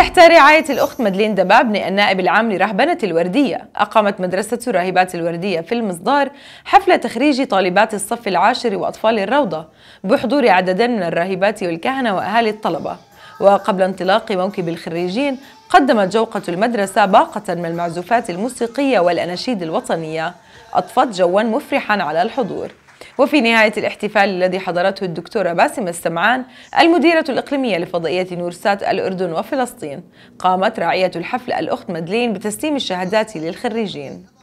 تحت رعاية الأخت مدلين دبابني النائب العام لرهبنة الوردية أقامت مدرسة راهبات الوردية في المصدار حفلة تخريج طالبات الصف العاشر وأطفال الروضة بحضور عدد من الراهبات والكهنة وأهالي الطلبة وقبل انطلاق موكب الخريجين قدمت جوقة المدرسة باقة من المعزوفات الموسيقية والأناشيد الوطنية أطفت جوا مفرحا على الحضور وفي نهاية الاحتفال الذي حضرته الدكتورة باسمة السمعان المديرة الإقليمية لفضائية نورسات الأردن وفلسطين قامت راعية الحفل الأخت مدلين بتسليم الشهادات للخريجين